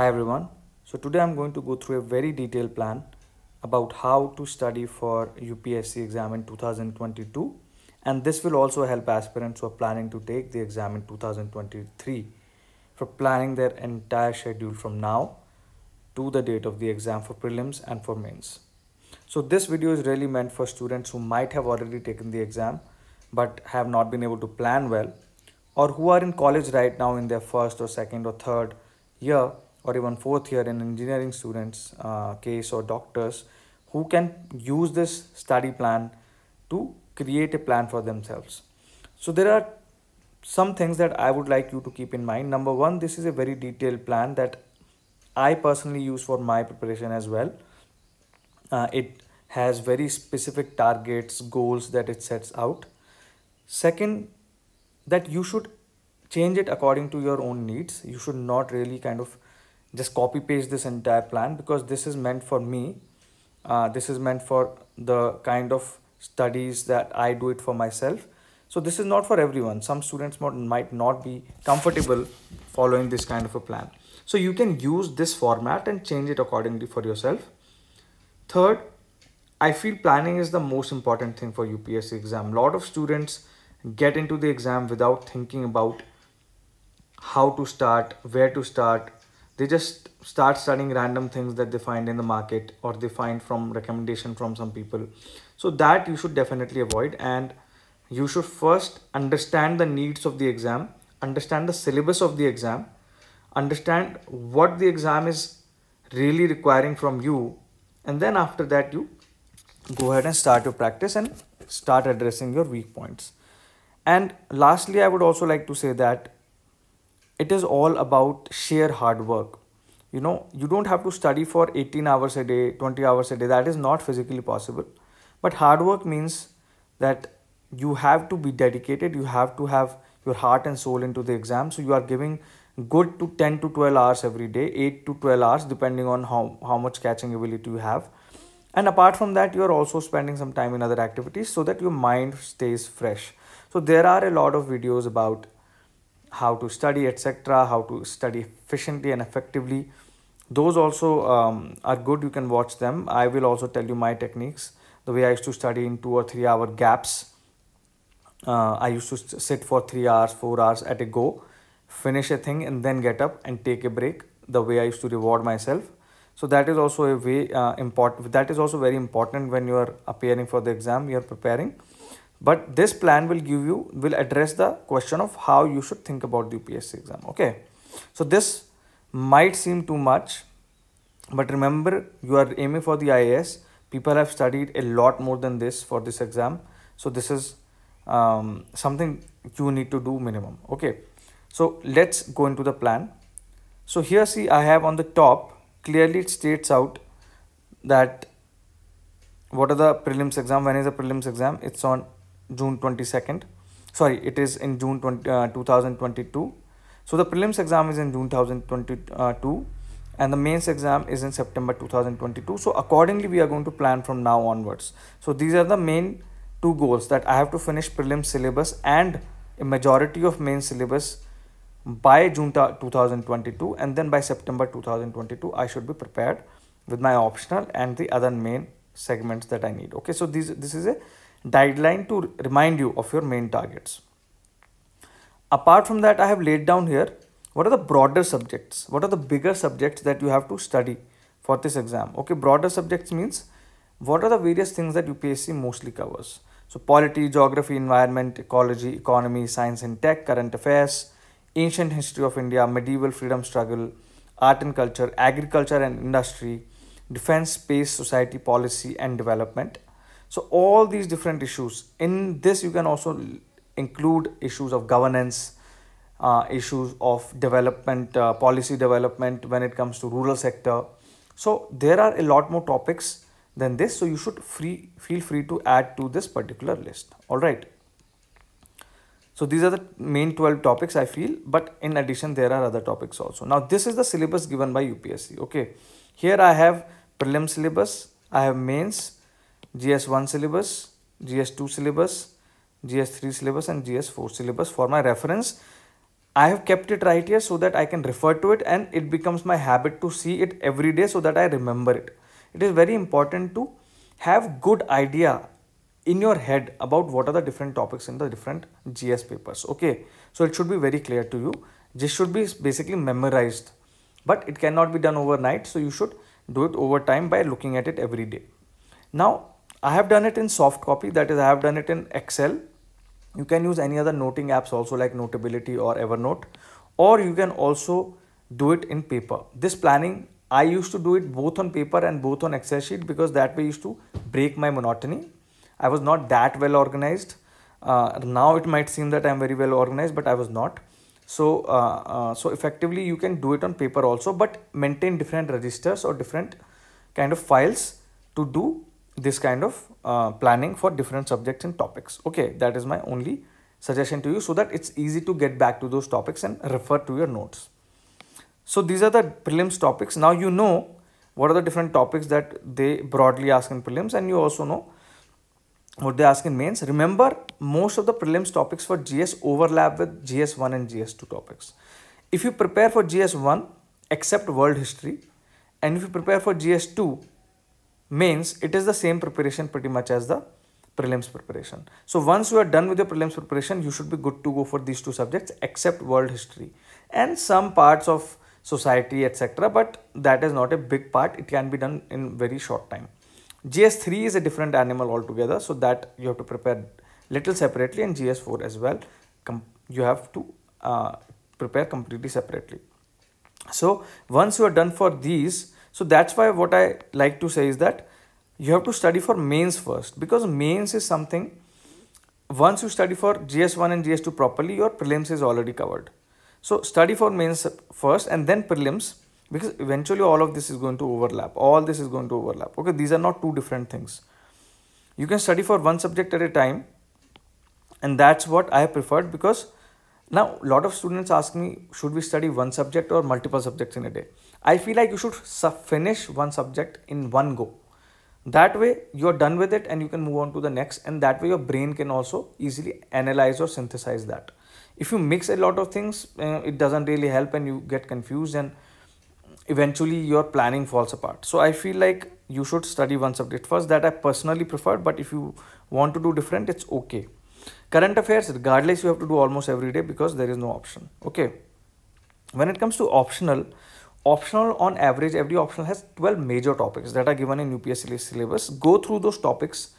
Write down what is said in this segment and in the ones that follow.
Hi everyone. So today I'm going to go through a very detailed plan about how to study for UPSC exam in 2022 and this will also help aspirants who are planning to take the exam in 2023 for planning their entire schedule from now to the date of the exam for prelims and for mains. So this video is really meant for students who might have already taken the exam but have not been able to plan well or who are in college right now in their first or second or third year or even fourth year in engineering students uh, case or doctors who can use this study plan to create a plan for themselves. So there are some things that I would like you to keep in mind. Number one, this is a very detailed plan that I personally use for my preparation as well. Uh, it has very specific targets, goals that it sets out. Second, that you should change it according to your own needs. You should not really kind of just copy paste this entire plan because this is meant for me uh, this is meant for the kind of studies that I do it for myself so this is not for everyone some students might not be comfortable following this kind of a plan so you can use this format and change it accordingly for yourself third I feel planning is the most important thing for UPSC exam lot of students get into the exam without thinking about how to start where to start they just start studying random things that they find in the market or they find from recommendation from some people so that you should definitely avoid and you should first understand the needs of the exam understand the syllabus of the exam understand what the exam is really requiring from you and then after that you go ahead and start your practice and start addressing your weak points and lastly i would also like to say that it is all about sheer hard work you know you don't have to study for 18 hours a day 20 hours a day that is not physically possible but hard work means that you have to be dedicated you have to have your heart and soul into the exam so you are giving good to 10 to 12 hours every day 8 to 12 hours depending on how, how much catching ability you have and apart from that you are also spending some time in other activities so that your mind stays fresh so there are a lot of videos about how to study etc how to study efficiently and effectively those also um, are good you can watch them i will also tell you my techniques the way i used to study in two or three hour gaps uh, i used to sit for three hours four hours at a go finish a thing and then get up and take a break the way i used to reward myself so that is also a way uh, important that is also very important when you are appearing for the exam you are preparing but this plan will give you will address the question of how you should think about the UPSC exam okay so this might seem too much but remember you are aiming for the IAS people have studied a lot more than this for this exam so this is um, something you need to do minimum okay so let's go into the plan so here see I have on the top clearly it states out that what are the prelims exam when is the prelims exam it's on June 22nd. Sorry, it is in June 20, uh, 2022. So the prelims exam is in June 2022 uh, and the mains exam is in September 2022. So accordingly, we are going to plan from now onwards. So these are the main two goals that I have to finish prelim syllabus and a majority of main syllabus by June 2022 and then by September 2022 I should be prepared with my optional and the other main segments that I need okay so these this is a guideline to remind you of your main targets. Apart from that, I have laid down here what are the broader subjects, what are the bigger subjects that you have to study for this exam. Okay, broader subjects means what are the various things that UPSC mostly covers. So polity, geography, environment, ecology, economy, science and tech, current affairs, ancient history of India, medieval freedom struggle, art and culture, agriculture and industry, defense, space, society, policy and development, so all these different issues in this you can also include issues of governance uh, issues of development uh, policy development when it comes to rural sector so there are a lot more topics than this so you should free feel free to add to this particular list all right so these are the main 12 topics I feel, but in addition, there are other topics also. Now, this is the syllabus given by UPSC. Okay, here I have prelim syllabus, I have mains, GS1 syllabus, GS2 syllabus, GS3 syllabus and GS4 syllabus for my reference. I have kept it right here so that I can refer to it and it becomes my habit to see it every day so that I remember it. It is very important to have good idea in your head about what are the different topics in the different GS papers. Okay, so it should be very clear to you. This should be basically memorized, but it cannot be done overnight. So you should do it over time by looking at it every day. Now I have done it in soft copy, that is, I have done it in Excel. You can use any other noting apps also like Notability or Evernote, or you can also do it in paper. This planning, I used to do it both on paper and both on Excel sheet because that way used to break my monotony. I was not that well organized. Uh, now it might seem that I'm very well organized, but I was not. So, uh, uh, so effectively you can do it on paper also, but maintain different registers or different kind of files to do this kind of uh, planning for different subjects and topics. Okay, that is my only suggestion to you so that it's easy to get back to those topics and refer to your notes. So these are the prelims topics. Now you know what are the different topics that they broadly ask in prelims and you also know what they ask in mains. Remember most of the prelims topics for GS overlap with GS1 and GS2 topics. If you prepare for GS1 except world history and if you prepare for GS2 means it is the same preparation pretty much as the prelims preparation. So once you are done with your prelims preparation, you should be good to go for these two subjects except world history and some parts of society etc. But that is not a big part. It can be done in very short time. GS3 is a different animal altogether. So that you have to prepare little separately and GS4 as well. you have to uh, prepare completely separately. So once you are done for these, so that's why what I like to say is that you have to study for mains first because mains is something once you study for GS1 and GS2 properly your prelims is already covered. So study for mains first and then prelims because eventually all of this is going to overlap all this is going to overlap okay these are not two different things you can study for one subject at a time and that's what i preferred because now a lot of students ask me should we study one subject or multiple subjects in a day I feel like you should finish one subject in one go. That way you're done with it and you can move on to the next and that way your brain can also easily analyze or synthesize that. If you mix a lot of things, uh, it doesn't really help and you get confused and eventually your planning falls apart. So I feel like you should study one subject first that I personally prefer but if you want to do different, it's okay. Current affairs, regardless, you have to do almost every day because there is no option. Okay. When it comes to optional, optional on average every optional has 12 major topics that are given in UPSC syllabus go through those topics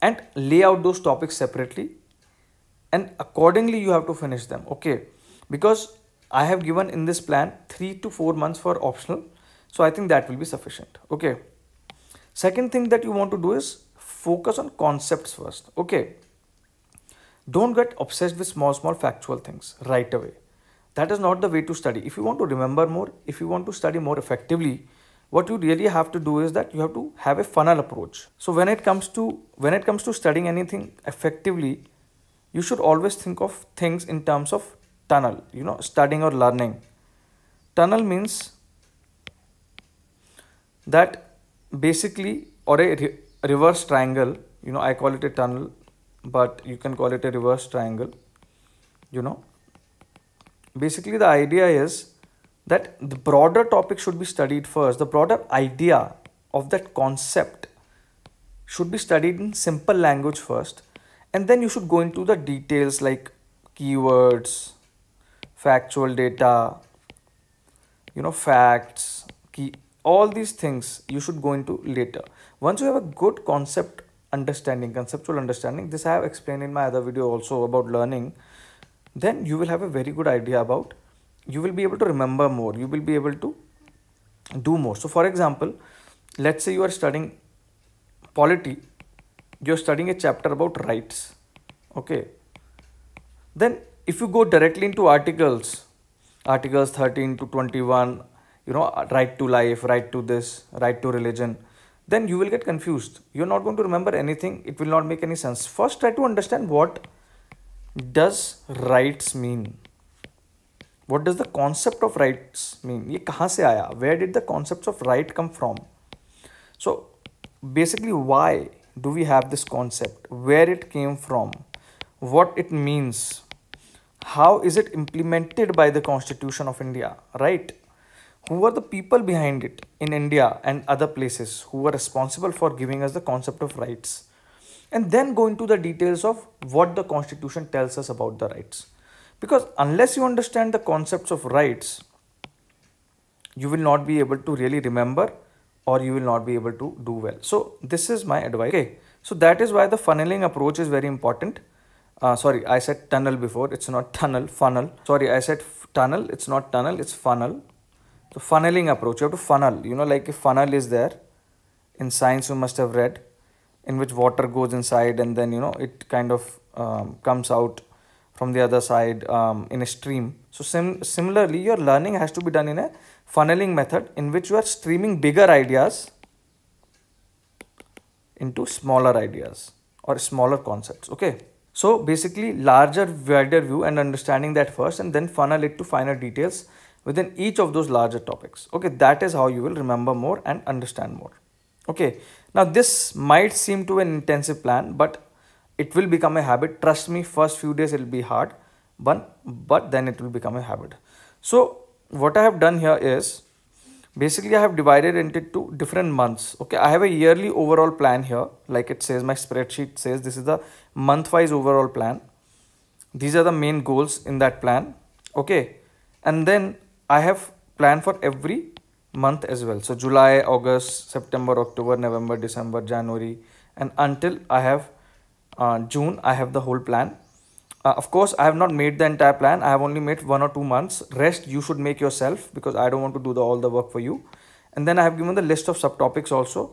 and lay out those topics separately and accordingly you have to finish them okay because I have given in this plan 3 to 4 months for optional so I think that will be sufficient okay second thing that you want to do is focus on concepts first okay don't get obsessed with small small factual things right away that is not the way to study. If you want to remember more, if you want to study more effectively, what you really have to do is that you have to have a funnel approach. So when it comes to when it comes to studying anything effectively, you should always think of things in terms of tunnel, you know, studying or learning. Tunnel means that basically or a re reverse triangle, you know, I call it a tunnel, but you can call it a reverse triangle, you know, basically the idea is that the broader topic should be studied first. The broader idea of that concept should be studied in simple language first. And then you should go into the details like keywords, factual data, you know, facts, key, all these things you should go into later. Once you have a good concept understanding, conceptual understanding, this I have explained in my other video also about learning then you will have a very good idea about you will be able to remember more you will be able to do more so for example let's say you are studying polity you're studying a chapter about rights okay then if you go directly into articles articles 13 to 21 you know right to life right to this right to religion then you will get confused you're not going to remember anything it will not make any sense first try to understand what does rights mean? What does the concept of rights mean? ये कहाँ Where did the concepts of right come from? So basically why do we have this concept? Where it came from? What it means? How is it implemented by the Constitution of India? Right? Who are the people behind it in India and other places who were responsible for giving us the concept of rights? and then go into the details of what the constitution tells us about the rights because unless you understand the concepts of rights you will not be able to really remember or you will not be able to do well so this is my advice okay so that is why the funneling approach is very important uh, sorry i said tunnel before it's not tunnel funnel sorry i said tunnel it's not tunnel it's funnel so funneling approach you have to funnel you know like a funnel is there in science you must have read in which water goes inside and then you know it kind of um, comes out from the other side um, in a stream so sim similarly your learning has to be done in a funneling method in which you are streaming bigger ideas into smaller ideas or smaller concepts okay so basically larger wider view and understanding that first and then funnel it to finer details within each of those larger topics okay that is how you will remember more and understand more okay now this might seem to an intensive plan but it will become a habit trust me first few days it will be hard but but then it will become a habit so what i have done here is basically i have divided into two different months okay i have a yearly overall plan here like it says my spreadsheet says this is the month wise overall plan these are the main goals in that plan okay and then i have planned for every month as well so july august september october november december january and until i have uh, june i have the whole plan uh, of course i have not made the entire plan i have only made one or two months rest you should make yourself because i don't want to do the all the work for you and then i have given the list of subtopics also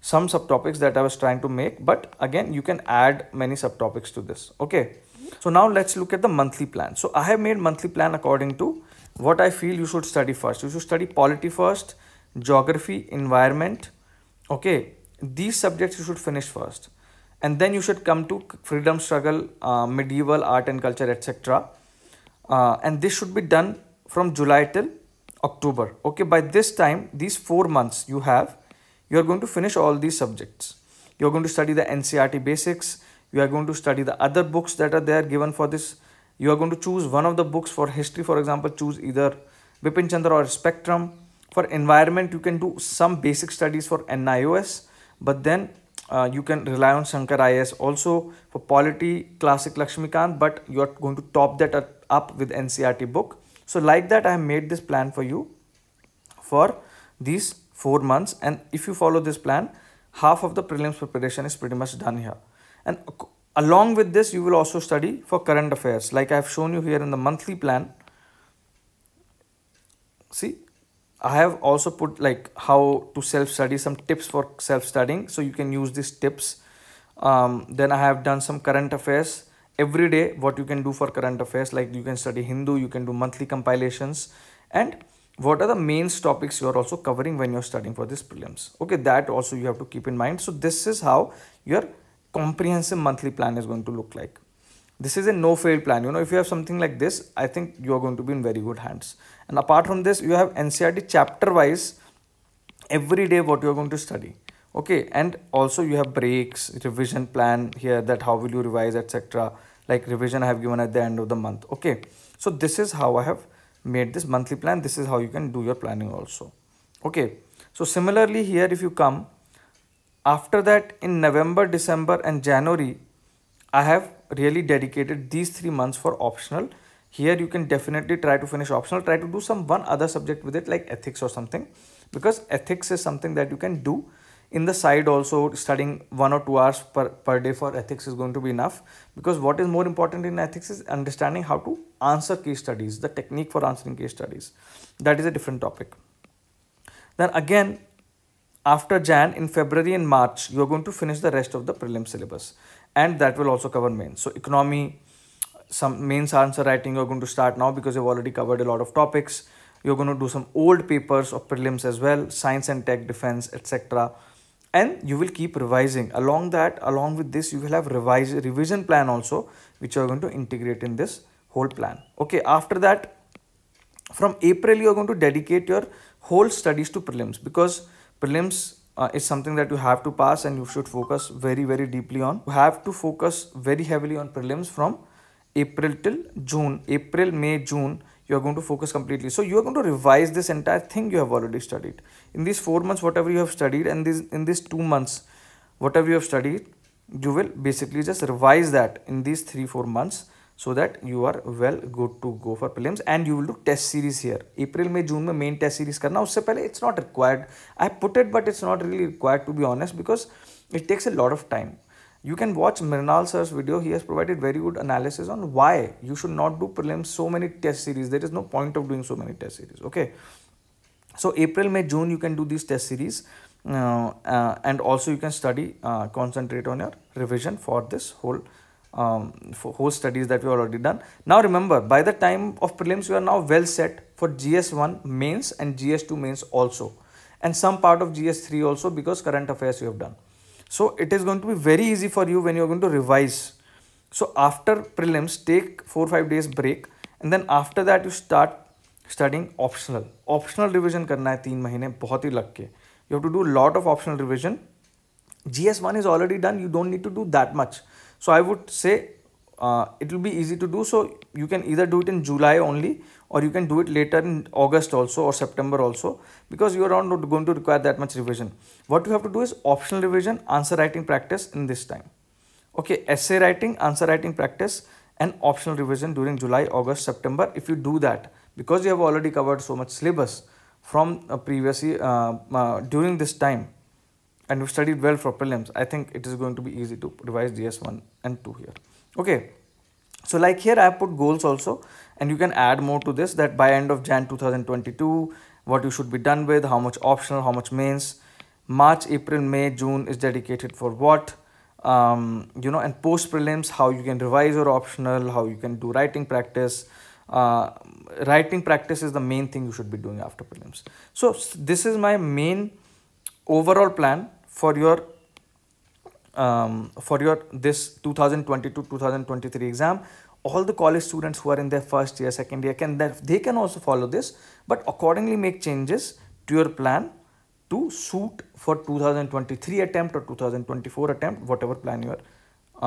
some subtopics that i was trying to make but again you can add many subtopics to this okay so now let's look at the monthly plan so i have made monthly plan according to what I feel you should study first. You should study polity first, geography, environment. Okay, these subjects you should finish first. And then you should come to freedom struggle, uh, medieval art and culture, etc. Uh, and this should be done from July till October. Okay, by this time, these four months you have, you are going to finish all these subjects. You are going to study the NCRT basics. You are going to study the other books that are there given for this you are going to choose one of the books for history for example choose either Bipin Chandra or Spectrum for environment you can do some basic studies for NIOS but then uh, you can rely on Shankar IS also for polity classic Lakshmikant but you are going to top that up with NCRT book so like that I have made this plan for you for these four months and if you follow this plan half of the prelims preparation is pretty much done here and Along with this, you will also study for current affairs. Like I have shown you here in the monthly plan. See, I have also put like how to self-study, some tips for self-studying. So you can use these tips. Um, then I have done some current affairs every day what you can do for current affairs like you can study Hindu, you can do monthly compilations and what are the main topics you are also covering when you're studying for this prelims. Okay, that also you have to keep in mind. So this is how your comprehensive monthly plan is going to look like. This is a no fail plan. You know, if you have something like this, I think you are going to be in very good hands. And apart from this, you have NCRT chapter wise every day what you are going to study. Okay, and also you have breaks, revision plan here that how will you revise, etc. Like revision I have given at the end of the month. Okay, so this is how I have made this monthly plan. This is how you can do your planning also. Okay, so similarly here if you come, after that, in November, December, and January, I have really dedicated these three months for optional. Here, you can definitely try to finish optional, try to do some one other subject with it, like ethics or something, because ethics is something that you can do in the side also studying one or two hours per, per day for ethics is going to be enough because what is more important in ethics is understanding how to answer case studies the technique for answering case studies that is a different topic then again after Jan in February and March, you are going to finish the rest of the prelim syllabus and that will also cover mains. So economy, some mains answer writing you're going to start now because you've already covered a lot of topics. You're going to do some old papers of prelims as well, science and tech, defense, etc. And you will keep revising. Along that, along with this, you will have revise, revision plan also, which you're going to integrate in this whole plan. Okay, after that, from April, you're going to dedicate your whole studies to prelims because prelims uh, is something that you have to pass and you should focus very very deeply on you have to focus very heavily on prelims from april till june april may june you are going to focus completely so you are going to revise this entire thing you have already studied in these four months whatever you have studied and this in these two months whatever you have studied you will basically just revise that in these three four months so that you are well good to go for prelims and you will do test series here april may june may main test series करना उससे पहले it's not required I put it but it's not really required to be honest because it takes a lot of time you can watch Mrinal sir's video he has provided very good analysis on why you should not do prelims so many test series there is no point of doing so many test series okay so april may june you can do these test series uh, uh, and also you can study uh, concentrate on your revision for this whole um, whole studies that we already done. Now remember, by the time of prelims, you are now well set for GS1 mains and GS2 mains also and some part of GS3 also because current affairs you have done. So it is going to be very easy for you when you are going to revise. So after prelims, take 4-5 days break and then after that you start studying optional. Optional revision करना है तीन महीने बहुत ही लग के. You have to do lot of optional revision. GS1 is already done. You don't need to do that much. So I would say uh, it will be easy to do. So you can either do it in July only or you can do it later in August also or September also because you are not going to require that much revision. What you have to do is optional revision, answer writing practice in this time. Okay, essay writing, answer writing practice and optional revision during July, August, September if you do that because you have already covered so much syllabus from uh, previously uh, uh, during this time and you studied well for prelims, I think it is going to be easy to revise GS1 and 2 here. Okay. So like here I have put goals also and you can add more to this that by end of Jan 2022, what you should be done with, how much optional, how much mains, March, April, May, June is dedicated for what, um, you know, and post prelims, how you can revise your optional, how you can do writing practice, uh, writing practice is the main thing you should be doing after prelims. So this is my main overall plan for your um, for your this 2022-2023 exam all the college students who are in their first year second year can they can also follow this but accordingly make changes to your plan to suit for 2023 attempt or 2024 attempt whatever plan you are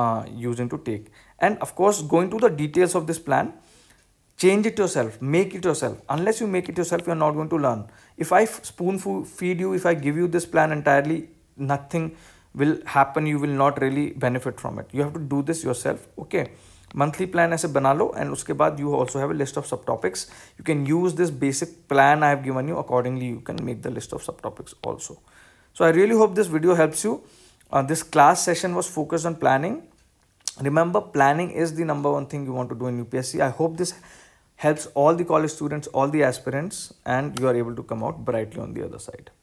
uh, using to take and of course go into the details of this plan change it yourself make it yourself unless you make it yourself you're not going to learn if i spoon feed you if i give you this plan entirely nothing will happen you will not really benefit from it you have to do this yourself okay monthly plan as a banalo and uske baad you also have a list of subtopics you can use this basic plan i have given you accordingly you can make the list of subtopics also so i really hope this video helps you uh, this class session was focused on planning remember planning is the number one thing you want to do in upsc i hope this helps all the college students all the aspirants and you are able to come out brightly on the other side